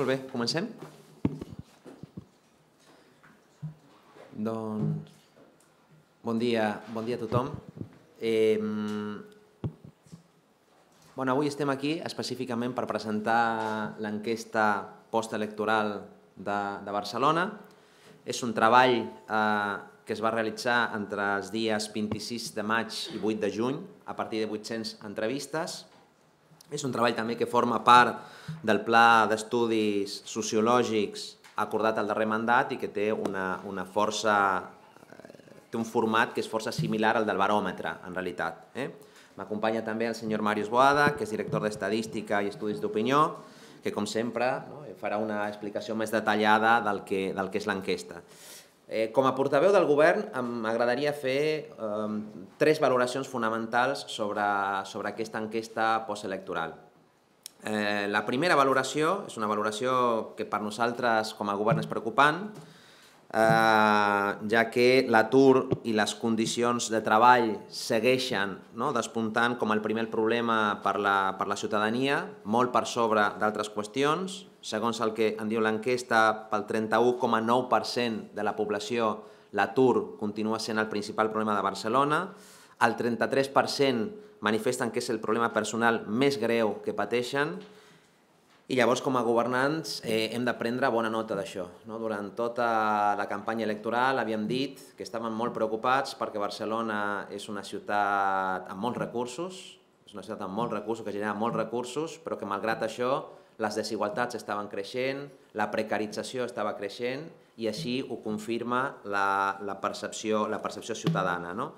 Molt bé, comencem? Doncs... Bon dia, bon dia a tothom. Eh, bueno, avui estem aquí específicament per presentar l'enquesta postelectoral de, de Barcelona. És un treball eh, que es va realitzar entre els dies 26 de maig i 8 de juny, a partir de 800 entrevistes, és un treball també que forma part del Pla d'Estudis Sociològics acordat al darrer mandat i que té una, una força, eh, té un format que és força similar al del baròmetre, en realitat. Eh? M'acompanya també el senyor Màrius Boada, que és director d'Estadística i Estudis d'Opinió, que com sempre no, farà una explicació més detallada del que, del que és l'enquesta. Eh, com a portaveu del govern m'agradaria fer eh, tres valoracions fonamentals sobre, sobre aquesta enquesta postelectoral. Eh, la primera valoració és una valoració que per nosaltres com a govern és preocupant, Eh, ja que l'atur i les condicions de treball segueixen no, despuntant com el primer problema per la, per la ciutadania, molt per sobre d'altres qüestions. Segons el que en diu l'enquesta, pel 31,9% de la població l'atur continua sent el principal problema de Barcelona, el 33% manifesten que és el problema personal més greu que pateixen i llavors, com a governants, eh, hem de prendre bona nota d'això. No? Durant tota la campanya electoral havíem dit que estaven molt preocupats perquè Barcelona és una ciutat amb molts recursos, és una ciutat amb molts recursos, que genera molts recursos, però que malgrat això les desigualtats estaven creixent, la precarització estava creixent i així ho confirma la, la, percepció, la percepció ciutadana. No?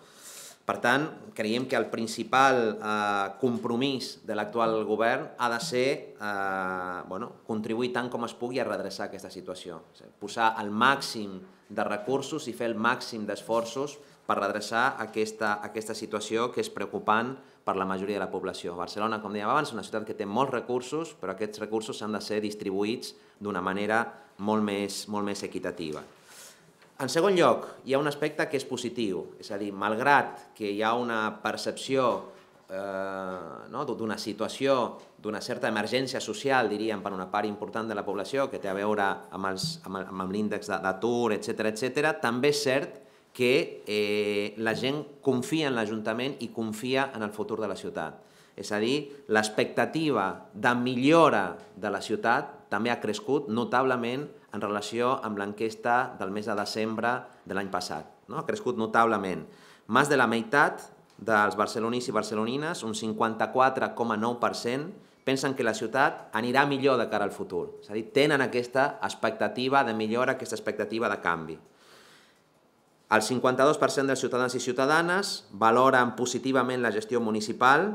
Per tant, creiem que el principal eh, compromís de l'actual govern ha de ser eh, bueno, contribuir tant com es pugui a redreçar aquesta situació, posar el màxim de recursos i fer el màxim d'esforços per redreçar aquesta, aquesta situació que és preocupant per la majoria de la població. Barcelona, com dèiem abans, és una ciutat que té molts recursos, però aquests recursos han de ser distribuïts d'una manera molt més, molt més equitativa. En segon lloc, hi ha un aspecte que és positiu, és a dir, malgrat que hi ha una percepció eh, no, d'una situació, d'una certa emergència social, diríem, per una part important de la població, que té a veure amb, els, amb, amb l'índex d'atur, etc etc, també és cert que eh, la gent confia en l'Ajuntament i confia en el futur de la ciutat. És a dir, l'expectativa de millora de la ciutat també ha crescut notablement en relació amb l'enquesta del mes de desembre de l'any passat. No? Ha crescut notablement. Més de la meitat dels barcelonins i barcelonines, un 54,9%, pensen que la ciutat anirà millor de cara al futur. És a dir, tenen aquesta expectativa de millora, aquesta expectativa de canvi. El 52% dels ciutadans i ciutadanes valoren positivament la gestió municipal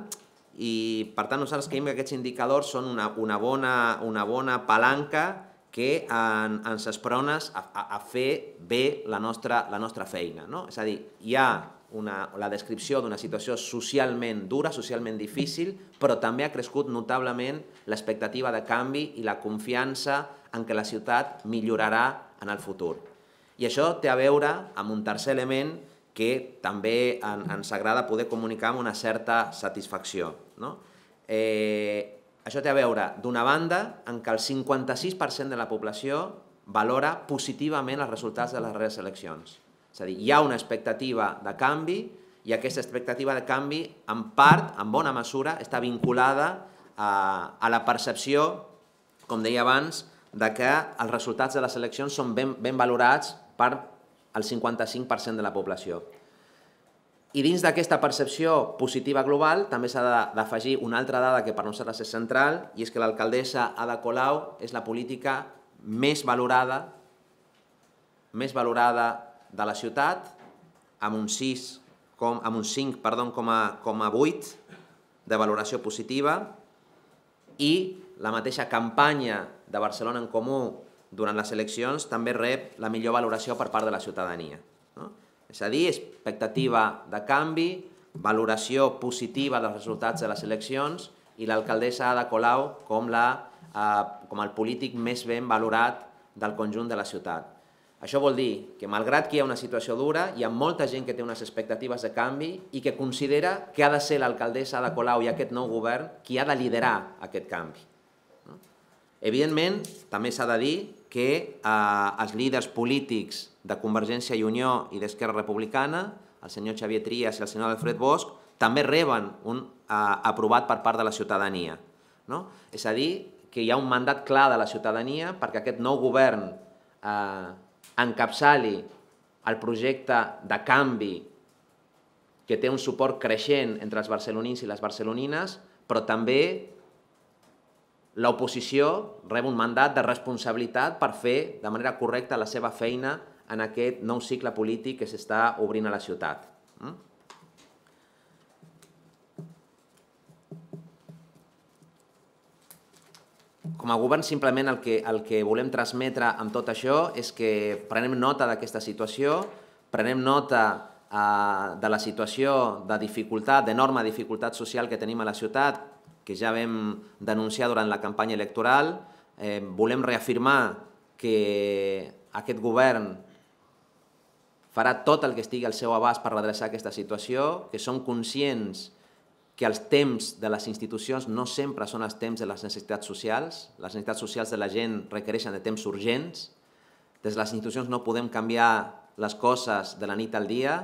i, per tant, nosaltres creiem que aquests indicadors són una, una, bona, una bona palanca que en, ens esprones a, a, a fer bé la nostra, la nostra feina. No? És a dir, hi ha una, la descripció d'una situació socialment dura, socialment difícil, però també ha crescut notablement l'expectativa de canvi i la confiança en que la ciutat millorarà en el futur. I això té a veure amb un tercer element que també en, ens agrada poder comunicar amb una certa satisfacció. No? Eh, això té a veure, d'una banda, en què el 56% de la població valora positivament els resultats de les darreres eleccions. És a dir, hi ha una expectativa de canvi i aquesta expectativa de canvi, en part, en bona mesura, està vinculada a, eh, a la percepció, com deia abans, de que els resultats de les eleccions són ben, ben valorats per el 55% de la població. I dins d'aquesta percepció positiva global també s'ha d'afegir una altra dada que per nosaltres és central i és que l'alcaldessa Ada Colau és la política més valorada més valorada de la ciutat amb un 6 com, amb un 5, perdó, com a, com a 8 de valoració positiva i la mateixa campanya de Barcelona en Comú durant les eleccions també rep la millor valoració per part de la ciutadania. No? És a dir, expectativa de canvi, valoració positiva dels resultats de les eleccions i l'alcaldessa Ada Colau com, la, eh, com el polític més ben valorat del conjunt de la ciutat. Això vol dir que malgrat que hi ha una situació dura, hi ha molta gent que té unes expectatives de canvi i que considera que ha de ser l'alcaldessa Ada Colau i aquest nou govern qui ha de liderar aquest canvi. Evidentment, també s'ha de dir que eh, els líders polítics de Convergència i Unió i d'Esquerra Republicana, el senyor Xavier Trias i el senyor Alfred Bosch, també reben un eh, aprovat per part de la ciutadania. No? És a dir, que hi ha un mandat clar de la ciutadania perquè aquest nou govern eh, encapçali el projecte de canvi que té un suport creixent entre els barcelonins i les barcelonines, però també l'oposició rep un mandat de responsabilitat per fer de manera correcta la seva feina en aquest nou cicle polític que s'està obrint a la ciutat. Mm? Com a govern, simplement el que, el que volem transmetre amb tot això és que prenem nota d'aquesta situació, prenem nota eh, de la situació de dificultat, d'enorme dificultat social que tenim a la ciutat, que ja vam denunciar durant la campanya electoral. Eh, volem reafirmar que aquest govern farà tot el que estigui al seu abast per redreçar aquesta situació, que som conscients que els temps de les institucions no sempre són els temps de les necessitats socials. Les necessitats socials de la gent requereixen de temps urgents. Des de les institucions no podem canviar les coses de la nit al dia,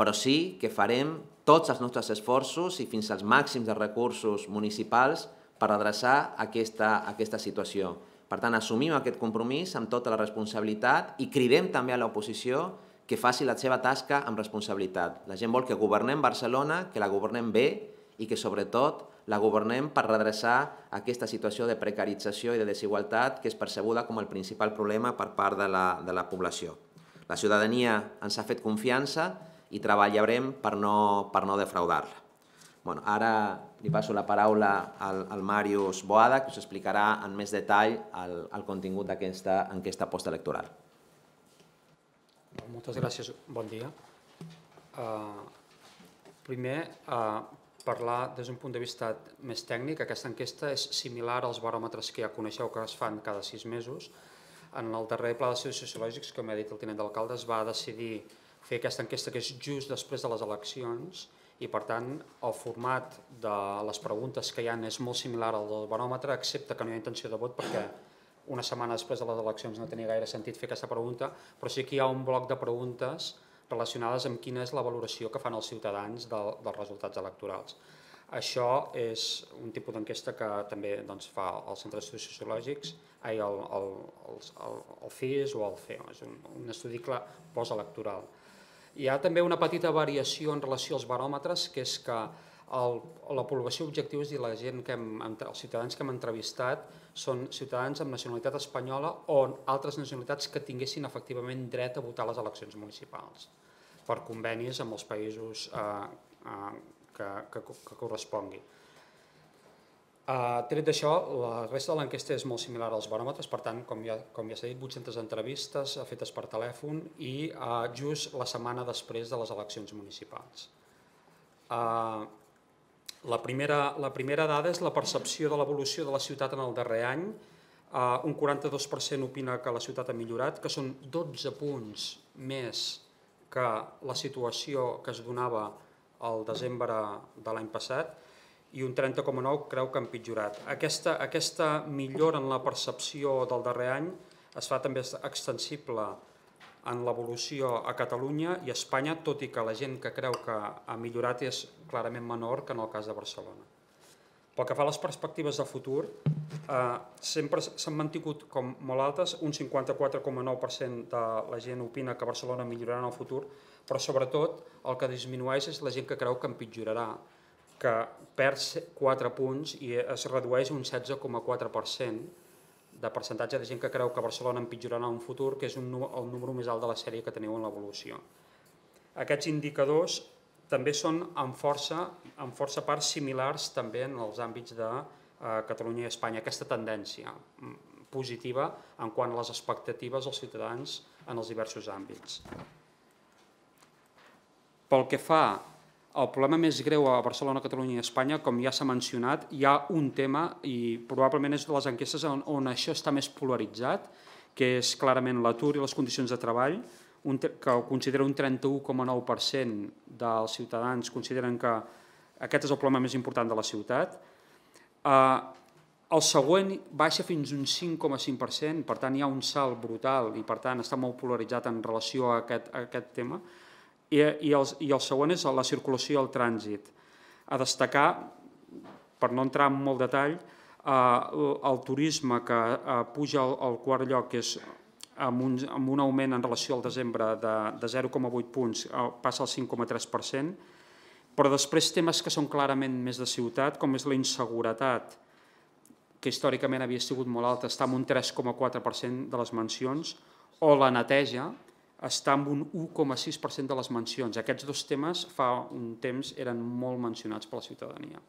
però sí que farem tots els nostres esforços i fins als màxims de recursos municipals per adreçar aquesta, aquesta situació. Per tant, assumim aquest compromís amb tota la responsabilitat i cridem també a l'oposició que faci la seva tasca amb responsabilitat. La gent vol que governem Barcelona, que la governem bé i que, sobretot, la governem per redreçar aquesta situació de precarització i de desigualtat que és percebuda com el principal problema per part de la, de la població. La ciutadania ens ha fet confiança, i treballarem per no, per no defraudar-la. Bueno, ara li passo la paraula al, al Màrius Boada, que us explicarà en més detall el, el contingut d'aquesta enquesta postelectoral. Moltes gràcies, bon dia. Uh, primer, uh, parlar des d'un punt de vista més tècnic, aquesta enquesta és similar als baròmetres que ja coneixeu que es fan cada sis mesos. En el darrer pla de d'estudis sociològics, com ha dit el tinent d'alcalde, es va decidir fer aquesta enquesta que és just després de les eleccions i per tant el format de les preguntes que hi han és molt similar al del baròmetre excepte que no hi ha intenció de vot perquè una setmana després de les eleccions no tenia gaire sentit fer aquesta pregunta però sí que hi ha un bloc de preguntes relacionades amb quina és la valoració que fan els ciutadans dels resultats electorals. Això és un tipus d'enquesta que també doncs, fa els centres d'estudis sociològics, ai, el, el, el, el, FIS o el FEO, és un, un estudi clar postelectoral. electoral hi ha també una petita variació en relació als baròmetres, que és que el, la població objectiu és dir, la gent que hem, els ciutadans que hem entrevistat són ciutadans amb nacionalitat espanyola o altres nacionalitats que tinguessin efectivament dret a votar les eleccions municipals per convenis amb els països eh, eh, que, que, que correspongui. Eh, tret d'això, la resta de l'enquesta és molt similar als baròmetres, per tant, com ja, com ja s'ha dit, 800 entrevistes fetes per telèfon i uh, just la setmana després de les eleccions municipals. Uh, la, primera, la primera dada és la percepció de l'evolució de la ciutat en el darrer any. Uh, un 42% opina que la ciutat ha millorat, que són 12 punts més que la situació que es donava al desembre de l'any passat, i un 30,9 creu que ha empitjorat. Aquesta, aquesta millora en la percepció del darrer any es fa també extensible en l'evolució a Catalunya i a Espanya, tot i que la gent que creu que ha millorat és clarament menor que en el cas de Barcelona. Pel que fa a les perspectives de futur, eh, sempre s'han mantingut com molt altes, un 54,9% de la gent opina que Barcelona millorarà en el futur, però sobretot el que disminueix és la gent que creu que empitjorarà, que perd 4 punts i es redueix un 16,4% de percentatge de gent que creu que Barcelona empitjorarà en un futur, que és un, el número més alt de la sèrie que teniu en l'evolució. Aquests indicadors també són en força, en força part similars també en els àmbits de eh, Catalunya i Espanya, aquesta tendència mm, positiva en quant a les expectatives dels ciutadans en els diversos àmbits. Pel que fa el problema més greu a Barcelona, Catalunya i Espanya, com ja s'ha mencionat, hi ha un tema, i probablement és de les enquestes on, on això està més polaritzat, que és clarament l'atur i les condicions de treball, un, que considera un 31,9% dels ciutadans consideren que aquest és el problema més important de la ciutat. Eh, el següent baixa fins un 5,5%, per tant hi ha un salt brutal i per tant està molt polaritzat en relació a aquest, a aquest tema, i, i, el, I el segon és la circulació i el trànsit. A destacar, per no entrar en molt detall, eh, el turisme que eh, puja al, al quart lloc és amb un, amb un augment en relació al desembre de, de 0,8 punts, eh, passa al 5,3%, però després temes que són clarament més de ciutat, com és la inseguretat, que històricament havia sigut molt alta, està en un 3,4% de les mencions, o la neteja, està amb un 1,6% de les mencions. Aquests dos temes fa un temps eren molt mencionats per la ciutadania.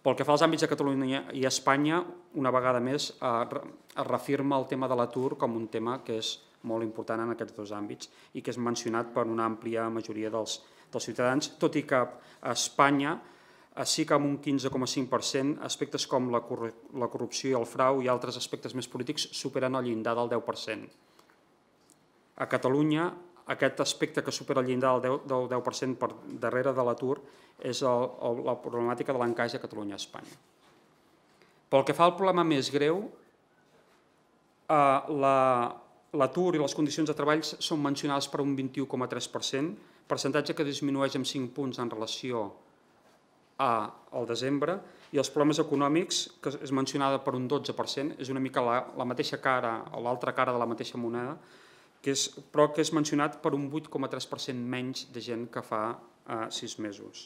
Pel que fa als àmbits de Catalunya i Espanya, una vegada més eh, es reafirma el tema de l'atur com un tema que és molt important en aquests dos àmbits i que és mencionat per una àmplia majoria dels, dels ciutadans, tot i que a Espanya eh, sí que amb un 15,5%, aspectes com la, corrupció i el frau i altres aspectes més polítics superen el llindar del 10% a Catalunya aquest aspecte que supera el llindar del 10%, del 10 per darrere de l'atur és el, el, la problemàtica de l'encaix de Catalunya-Espanya. Pel que fa al problema més greu, eh, l'atur la, i les condicions de treball són mencionades per un 21,3%, percentatge que disminueix en 5 punts en relació a, al desembre, i els problemes econòmics, que és mencionada per un 12%, és una mica la, la mateixa cara o l'altra cara de la mateixa moneda, que és, però que és mencionat per un 8,3% menys de gent que fa eh, 6 mesos.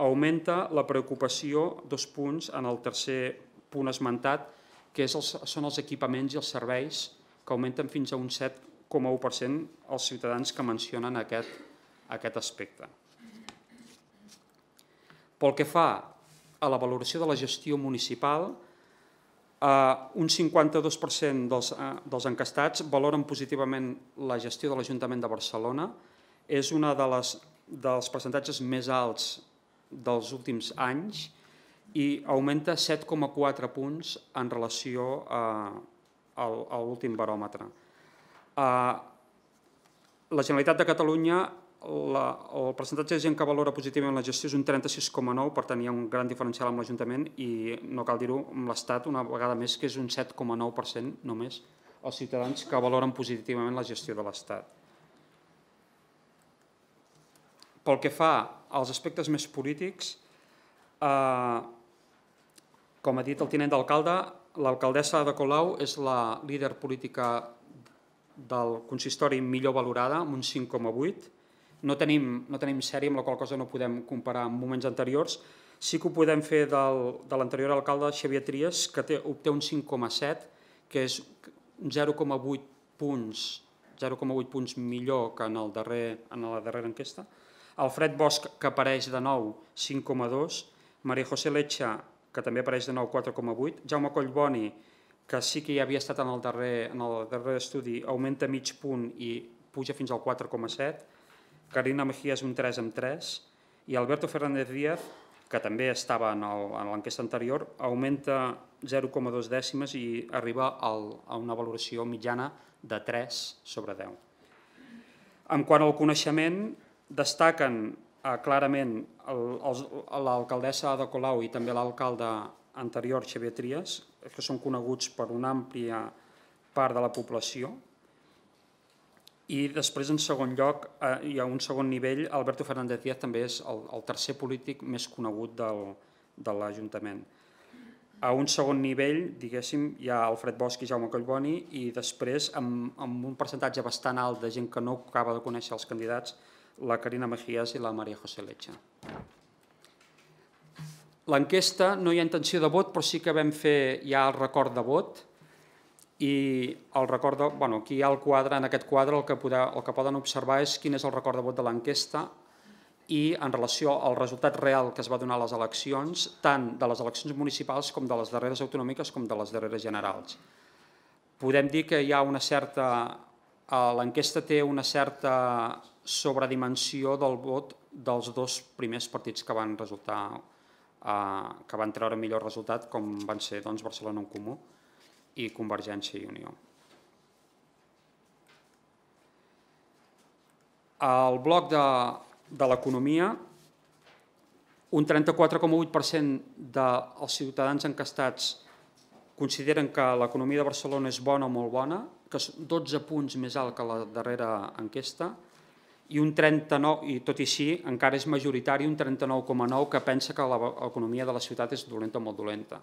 Augmenta la preocupació, dos punts, en el tercer punt esmentat, que és els, són els equipaments i els serveis que augmenten fins a un 7,1% els ciutadans que mencionen aquest, aquest aspecte. Pel que fa a la valoració de la gestió municipal, Eh, un 52% dels, eh, dels encastats valoren positivament la gestió de l'Ajuntament de Barcelona. És un de les, dels percentatges més alts dels últims anys i augmenta 7,4 punts en relació uh, a l'últim baròmetre. Eh, la Generalitat de Catalunya la, el percentatge de gent que valora positivament la gestió és un 36,9, per tant hi ha un gran diferencial amb l'Ajuntament i no cal dir-ho amb l'Estat una vegada més que és un 7,9% només els ciutadans que valoren positivament la gestió de l'Estat. Pel que fa als aspectes més polítics, eh, com ha dit el tinent d'alcalde, l'alcaldessa de Colau és la líder política del consistori millor valorada, amb un 5,8%, no tenim, no tenim sèrie amb la qual cosa no podem comparar amb moments anteriors. Sí que ho podem fer del, de l'anterior alcalde, Xavier Trias, que té, obté un 5,7, que és 0,8 punts 0,8 punts millor que en, el darrer, en la darrera enquesta. Alfred Bosch, que apareix de nou, 5,2. Maria José Lecha, que també apareix de nou, 4,8. Jaume Collboni, que sí que ja havia estat en el darrer, en el darrer estudi, augmenta mig punt i puja fins al 4,7 Carina Mejía és un 3 amb 3 i Alberto Fernández Díaz, que també estava en l'enquesta anterior, augmenta 0,2 dècimes i arriba al, a una valoració mitjana de 3 sobre 10. En quant al coneixement, destaquen eh, clarament l'alcaldessa Ada Colau i també l'alcalde anterior, Xavier Trias, que són coneguts per una àmplia part de la població, i després, en segon lloc, eh, hi ha un segon nivell. Alberto Fernández Díaz també és el, el tercer polític més conegut del, de l'Ajuntament. A un segon nivell, diguéssim, hi ha Alfred Bosch i Jaume Collboni i després, amb, amb un percentatge bastant alt de gent que no acaba de conèixer els candidats, la Carina Mejías i la Maria José Letxa. L'enquesta no hi ha intenció de vot, però sí que vam fer ja el record de vot, i el record de, bueno, aquí hi ha el quadre, en aquest quadre el que, podeu, el que poden observar és quin és el record de vot de l'enquesta i en relació al resultat real que es va donar a les eleccions, tant de les eleccions municipals com de les darreres autonòmiques com de les darreres generals. Podem dir que hi ha una certa... Eh, l'enquesta té una certa sobredimensió del vot dels dos primers partits que van resultar eh, que van treure millor resultat, com van ser doncs, Barcelona en Comú i Convergència i Unió. Al bloc de, de l'economia, un 34,8% dels ciutadans encastats consideren que l'economia de Barcelona és bona o molt bona, que és 12 punts més alt que la darrera enquesta, i un 39, i tot i així encara és majoritari un 39,9 que pensa que l'economia de la ciutat és dolenta o molt dolenta.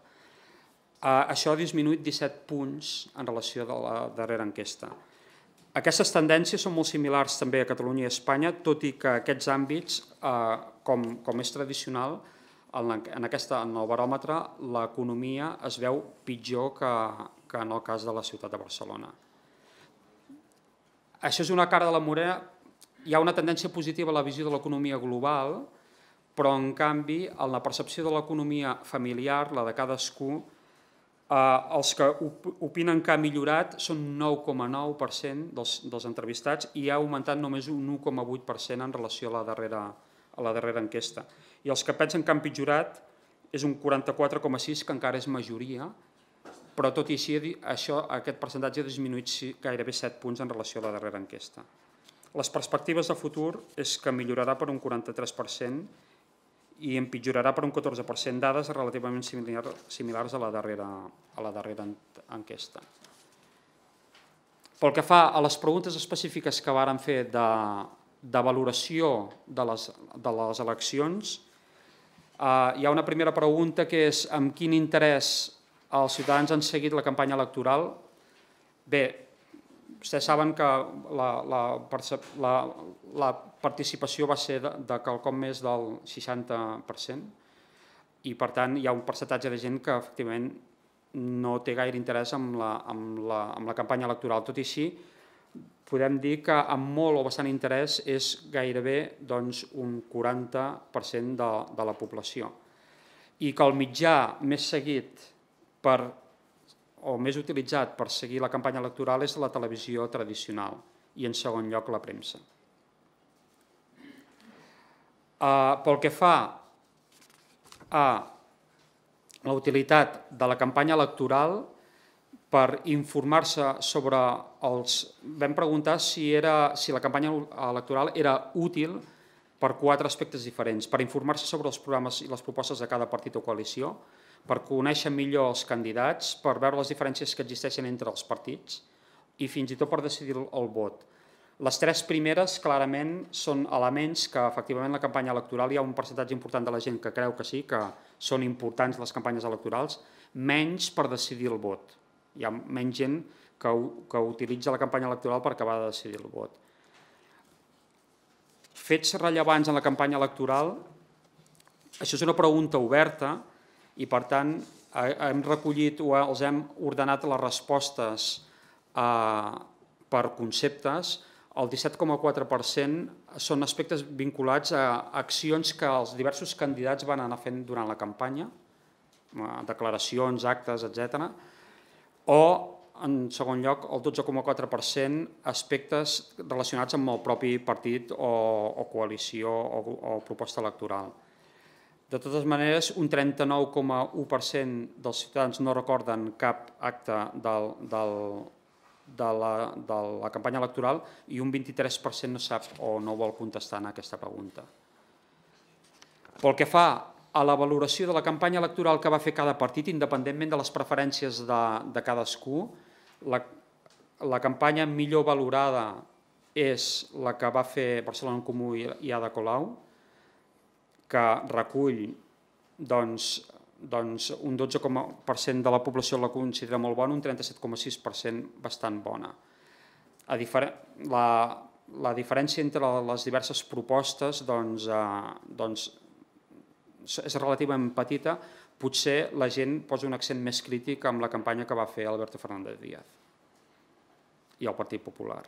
Això ha disminuït 17 punts en relació de la darrera enquesta. Aquestes tendències són molt similars també a Catalunya i a Espanya, tot i que aquests àmbits, eh, com, com és tradicional, en, en, aquesta, en el baròmetre l'economia es veu pitjor que, que en el cas de la ciutat de Barcelona. Això és una cara de la morena. Hi ha una tendència positiva a la visió de l'economia global, però en canvi en la percepció de l'economia familiar, la de cadascú, Eh, els que opinen que ha millorat són 9,9% dels, dels entrevistats i ha augmentat només un 1,8% en relació a la, darrera, a la darrera enquesta. I els que pensen que han pitjorat és un 44,6% que encara és majoria, però tot i així això, aquest percentatge ha disminuït gairebé 7 punts en relació a la darrera enquesta. Les perspectives de futur és que millorarà per un 43%, i empitjorarà per un 14% dades relativament similars a la darrera, a la darrera enquesta. Pel que fa a les preguntes específiques que varen fer de, de valoració de les, de les eleccions, eh, hi ha una primera pregunta que és amb quin interès els ciutadans han seguit la campanya electoral. Bé, Vostès saben que la, la, la, la participació va ser de, de quelcom més del 60% i per tant hi ha un percentatge de gent que efectivament no té gaire interès amb la, amb la, amb la campanya electoral. Tot i així, podem dir que amb molt o bastant interès és gairebé doncs, un 40% de, de la població. I que el mitjà més seguit per o més utilitzat per seguir la campanya electoral és la televisió tradicional i, en segon lloc, la premsa. Ah, pel que fa a la utilitat de la campanya electoral per informar-se sobre els... Vam preguntar si, era, si la campanya electoral era útil per quatre aspectes diferents, per informar-se sobre els programes i les propostes de cada partit o coalició, per conèixer millor els candidats, per veure les diferències que existeixen entre els partits i fins i tot per decidir el vot. Les tres primeres, clarament, són elements que, efectivament, la campanya electoral hi ha un percentatge important de la gent que creu que sí, que són importants les campanyes electorals, menys per decidir el vot. Hi ha menys gent que, que utilitza la campanya electoral per acabar de decidir el vot. Fets rellevants en la campanya electoral, això és una pregunta oberta, i, per tant, hem recollit o els hem ordenat les respostes eh, per conceptes. El 17,4% són aspectes vinculats a accions que els diversos candidats van anar fent durant la campanya, eh, declaracions, actes, etc. O, en segon lloc, el 12,4% aspectes relacionats amb el propi partit o, o coalició o proposta electoral. De totes maneres, un 39,1% dels ciutadans no recorden cap acte del, del, de, la, de la campanya electoral i un 23% no sap o no vol contestar en aquesta pregunta. Pel que fa a la valoració de la campanya electoral que va fer cada partit, independentment de les preferències de, de cadascú, la, la campanya millor valorada és la que va fer Barcelona en Comú i Ada Colau, que recull doncs, doncs un 12% de la població la considera molt bona, un 37,6% bastant bona. A diferent, la, la diferència entre les diverses propostes doncs, eh, doncs, és relativament petita, potser la gent posa un accent més crític amb la campanya que va fer Alberto Fernández Díaz i el Partit Popular.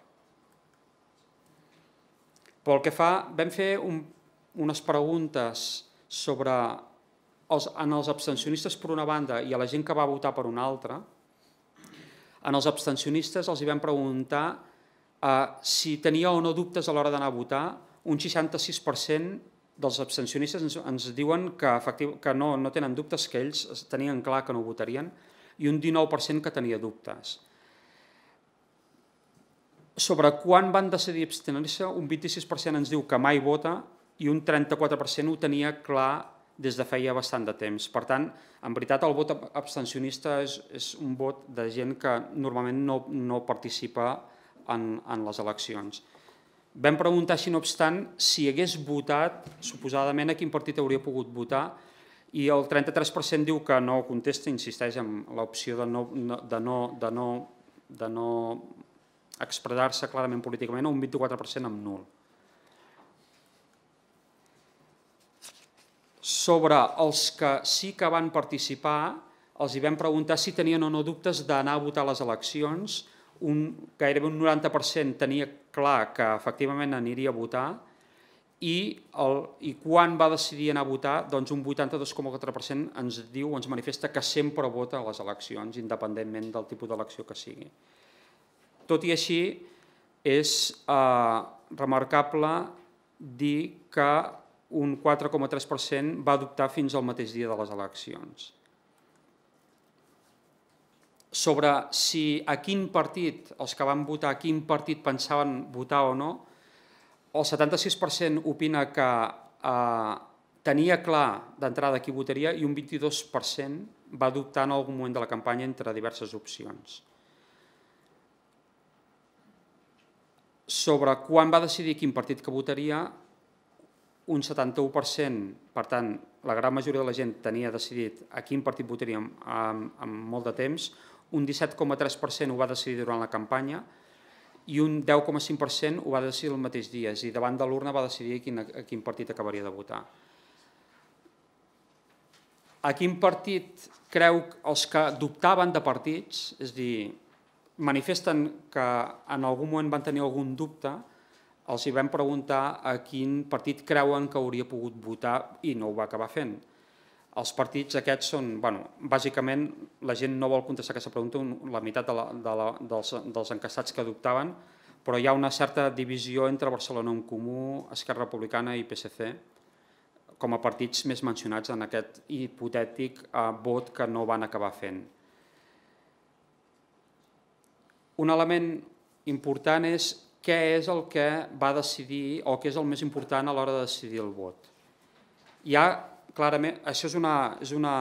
Pel que fa, vam fer un unes preguntes sobre els, en els abstencionistes per una banda i a la gent que va votar per una altra, en els abstencionistes els hi vam preguntar eh, si tenia o no dubtes a l'hora d'anar a votar. Un 66% dels abstencionistes ens, ens diuen que, efectiu, que no, no tenen dubtes, que ells tenien clar que no votarien, i un 19% que tenia dubtes. Sobre quan van decidir abstenir-se, un 26% ens diu que mai vota i un 34% ho tenia clar des de feia bastant de temps. Per tant, en veritat, el vot abstencionista és, és un vot de gent que normalment no, no participa en, en les eleccions. Vam preguntar, si no obstant, si hagués votat, suposadament, a quin partit hauria pogut votar, i el 33% diu que no contesta, insisteix en l'opció de no, de no, de no, de no expressar-se clarament políticament, o un 24% amb nul. sobre els que sí que van participar, els hi vam preguntar si tenien o no dubtes d'anar a votar a les eleccions, un, gairebé un 90% tenia clar que efectivament aniria a votar, i, el, i quan va decidir anar a votar, doncs un 82,4% ens diu, ens manifesta que sempre vota a les eleccions, independentment del tipus d'elecció que sigui. Tot i així, és eh, remarcable dir que un 4,3% va adoptar fins al mateix dia de les eleccions. Sobre si a quin partit, els que van votar, a quin partit pensaven votar o no, el 76% opina que eh, tenia clar d'entrada qui votaria i un 22% va adoptar en algun moment de la campanya entre diverses opcions. Sobre quan va decidir quin partit que votaria, un 71%, per tant, la gran majoria de la gent tenia decidit a quin partit votaríem amb, amb, amb molt de temps, un 17,3% ho va decidir durant la campanya i un 10,5% ho va decidir el mateix dia, és a dir, davant de l'urna va decidir a quin, a quin partit acabaria de votar. A quin partit creu els que dubtaven de partits, és a dir, manifesten que en algun moment van tenir algun dubte, els hi vam preguntar a quin partit creuen que hauria pogut votar i no ho va acabar fent. Els partits aquests són, bueno, bàsicament la gent no vol contestar aquesta pregunta, la meitat de la, de la, dels, dels encastats que adoptaven, però hi ha una certa divisió entre Barcelona en Comú, Esquerra Republicana i PSC, com a partits més mencionats en aquest hipotètic eh, vot que no van acabar fent. Un element important és què és el que va decidir o què és el més important a l'hora de decidir el vot. Hi ha, clarament, això és una, és una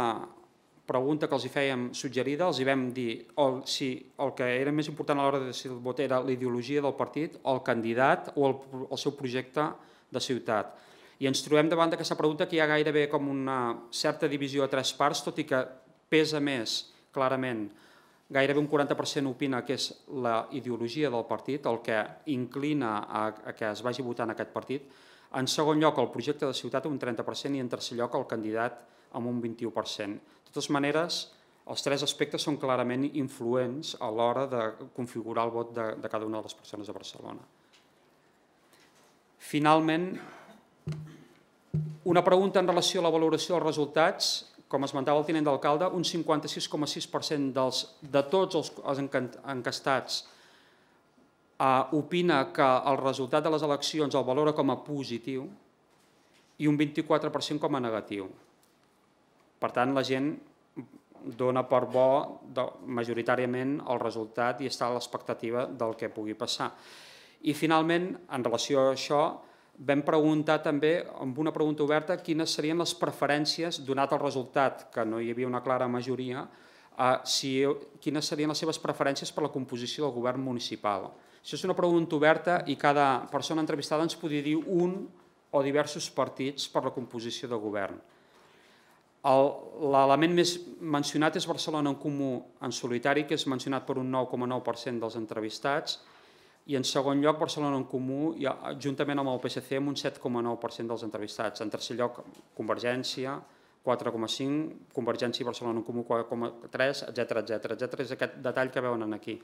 pregunta que els hi fèiem suggerida, els hi vam dir o, si el que era més important a l'hora de decidir el vot era la ideologia del partit o el candidat o el, el seu projecte de ciutat. I ens trobem davant d'aquesta pregunta que hi ha gairebé com una certa divisió a tres parts, tot i que pesa més clarament gairebé un 40% opina que és la ideologia del partit el que inclina a, a que es vagi votant aquest partit, en segon lloc el projecte de ciutat un 30% i en tercer lloc el candidat amb un 21%. De totes maneres, els tres aspectes són clarament influents a l'hora de configurar el vot de, de cada una de les persones de Barcelona. Finalment, una pregunta en relació a la valoració dels resultats com esmentava el tinent d'alcalde, un 56,6% de tots els encastats eh, opina que el resultat de les eleccions el valora com a positiu i un 24% com a negatiu. Per tant, la gent dona per bo majoritàriament el resultat i està a l'expectativa del que pugui passar. I finalment, en relació a això, vam preguntar també, amb una pregunta oberta, quines serien les preferències, donat el resultat, que no hi havia una clara majoria, eh, si, quines serien les seves preferències per la composició del govern municipal. Això és una pregunta oberta i cada persona entrevistada ens podria dir un o diversos partits per la composició del govern. L'element més mencionat és Barcelona en Comú en solitari, que és mencionat per un 9,9% dels entrevistats, i en segon lloc Barcelona en Comú, juntament amb el PSC, amb un 7,9% dels entrevistats. En tercer lloc, Convergència, 4,5, Convergència i Barcelona en Comú 4,3, etc etc etc. És aquest detall que veuen aquí.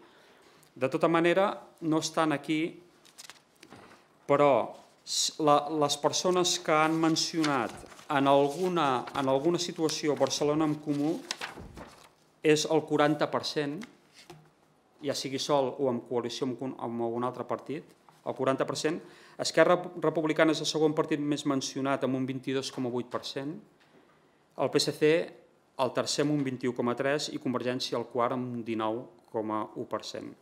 De tota manera, no estan aquí, però les persones que han mencionat en alguna, en alguna situació Barcelona en Comú és el 40%, ja sigui sol o en coalició amb un, amb algun altre partit, el 40%. Esquerra Republicana és el segon partit més mencionat amb un 22,8%, el PSC el tercer amb un 21,3% i Convergència el quart amb un 19,1%.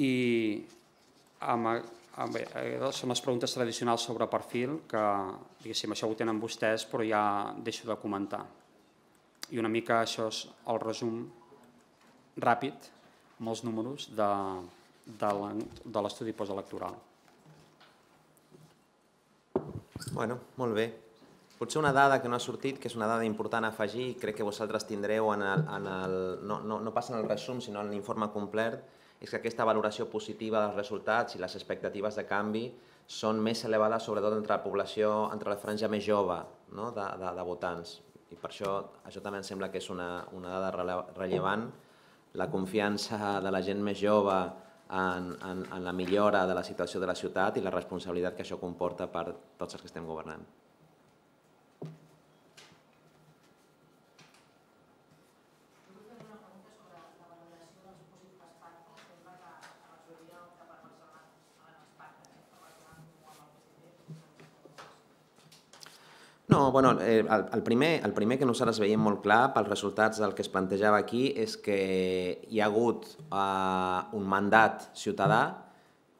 I amb, amb, bé, eh, doncs són les preguntes tradicionals sobre perfil, que diguéssim, això ho tenen vostès, però ja deixo de comentar. I una mica això és el resum ràpid amb els números de, de l'estudi postelectoral. Bueno, molt bé. Potser una dada que no ha sortit, que és una dada important a afegir, i crec que vosaltres tindreu en el, en el, no, no, no pas en el resum, sinó en l'informe complet, és que aquesta valoració positiva dels resultats i les expectatives de canvi són més elevades, sobretot entre la població, entre la franja més jove no? de, de, de votants. I per això, això també em sembla que és una, una dada rellevant la confiança de la gent més jove en, en, en la millora de la situació de la ciutat i la responsabilitat que això comporta per tots els que estem governant. No, bueno, eh, el, el, primer, el primer que nosaltres veiem molt clar pels resultats del que es plantejava aquí és que hi ha hagut eh, un mandat ciutadà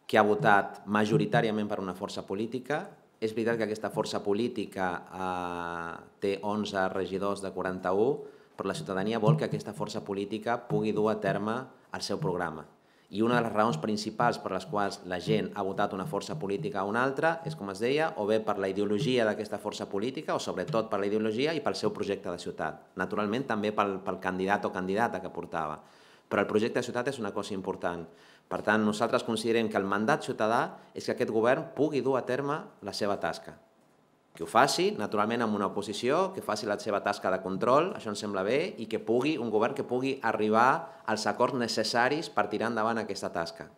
que ha votat majoritàriament per una força política. És veritat que aquesta força política eh, té 11 regidors de 41, però la ciutadania vol que aquesta força política pugui dur a terme el seu programa. I una de les raons principals per les quals la gent ha votat una força política a una altra és, com es deia, o bé per la ideologia d'aquesta força política o sobretot per la ideologia i pel seu projecte de ciutat. Naturalment també pel, pel candidat o candidata que portava. Però el projecte de ciutat és una cosa important. Per tant, nosaltres considerem que el mandat ciutadà és que aquest govern pugui dur a terme la seva tasca que ho faci, naturalment amb una oposició, que faci la seva tasca de control, això ens sembla bé, i que pugui, un govern que pugui arribar als acords necessaris per tirar endavant aquesta tasca.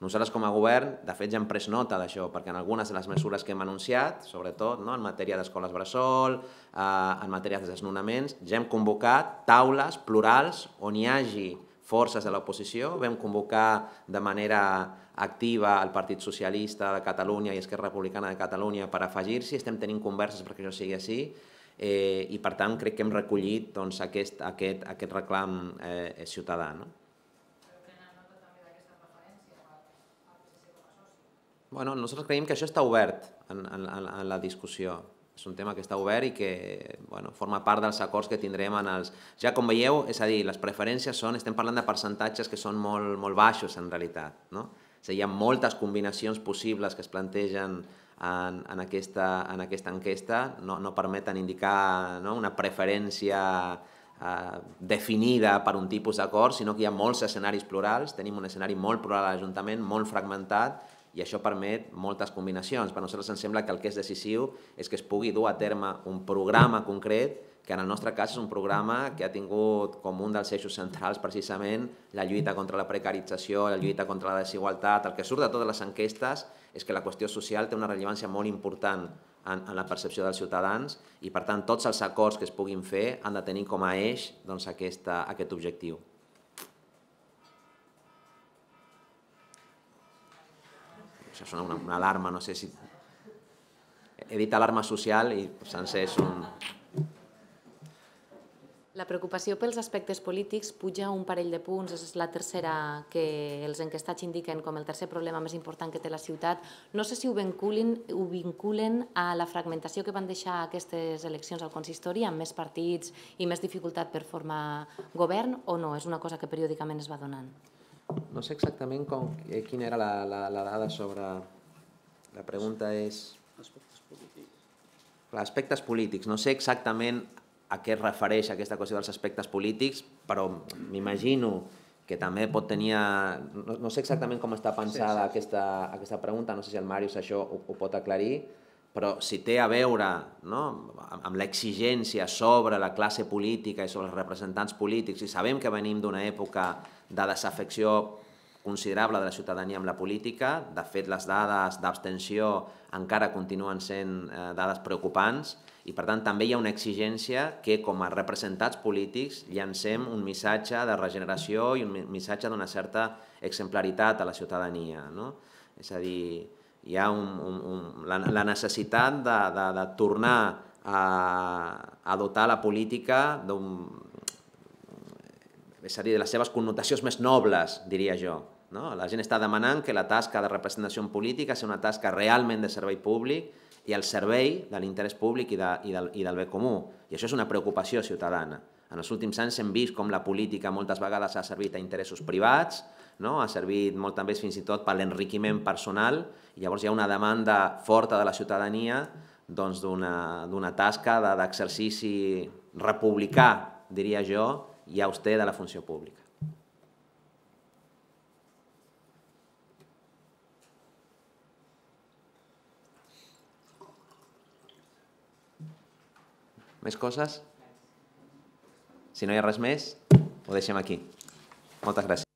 Nosaltres com a govern, de fet, ja hem pres nota d'això, perquè en algunes de les mesures que hem anunciat, sobretot no, en matèria d'escoles bressol, eh, en matèria de desnonaments, ja hem convocat taules plurals on hi hagi forces de l'oposició. Vam convocar de manera activa el Partit Socialista de Catalunya i Esquerra Republicana de Catalunya per afegir-s'hi. Estem tenint converses perquè això sigui així eh, i, per tant, crec que hem recollit doncs, aquest, aquest, aquest reclam eh, ciutadà. No? Bueno, nosaltres creiem que això està obert en, en, en la discussió és un tema que està obert i que bueno, forma part dels acords que tindrem en els... Ja com veieu, és a dir, les preferències són, estem parlant de percentatges que són molt, molt baixos en realitat, no? O sigui, hi ha moltes combinacions possibles que es plantegen en, en, aquesta, en aquesta enquesta, no, no permeten indicar no, una preferència eh, definida per un tipus d'acord, sinó que hi ha molts escenaris plurals, tenim un escenari molt plural a l'Ajuntament, molt fragmentat, i això permet moltes combinacions. Per nosaltres ens sembla que el que és decisiu és que es pugui dur a terme un programa concret que en el nostre cas és un programa que ha tingut com un dels eixos centrals precisament la lluita contra la precarització, la lluita contra la desigualtat. El que surt de totes les enquestes és que la qüestió social té una rellevància molt important en, en la percepció dels ciutadans i, per tant, tots els acords que es puguin fer han de tenir com a eix doncs, aquesta, aquest objectiu. això sona una, una alarma, no sé si... He dit alarma social i sencer és un... La preocupació pels aspectes polítics puja un parell de punts, és la tercera que els enquestats indiquen com el tercer problema més important que té la ciutat. No sé si ho vinculen, ho vinculen a la fragmentació que van deixar aquestes eleccions al consistori, amb més partits i més dificultat per formar govern, o no? És una cosa que periòdicament es va donant. No sé exactament com, eh, quina era la, la, la dada sobre... La pregunta és... Aspectes polítics. Clar, aspectes polítics. No sé exactament a què es refereix aquesta qüestió dels aspectes polítics, però m'imagino que també pot tenir... No, no sé exactament com està pensada sí, sí, sí. Aquesta, aquesta pregunta, no sé si el Màrius això ho, ho pot aclarir, però si té a veure no, amb l'exigència sobre la classe política i sobre els representants polítics, i sabem que venim d'una època de desafecció considerable de la ciutadania amb la política, de fet les dades d'abstenció encara continuen sent eh, dades preocupants, i per tant també hi ha una exigència que com a representats polítics llancem un missatge de regeneració i un missatge d'una certa exemplaritat a la ciutadania. No? És a dir, hi ha un, un, un, la, la necessitat de, de, de tornar a, a dotar la política d'un és a dir, de les seves connotacions més nobles, diria jo. No? La gent està demanant que la tasca de representació política sigui una tasca realment de servei públic i al servei de l'interès públic i, de, i, del, i del bé comú. I això és una preocupació ciutadana. En els últims anys hem vist com la política moltes vegades ha servit a interessos privats, no? ha servit molt també fins i tot per l'enriquiment personal, i llavors hi ha una demanda forta de la ciutadania doncs d'una doncs, tasca d'exercici republicà, diria jo, i a vostè de la funció pública. Més coses? Si no hi ha res més, ho deixem aquí. Moltes gràcies.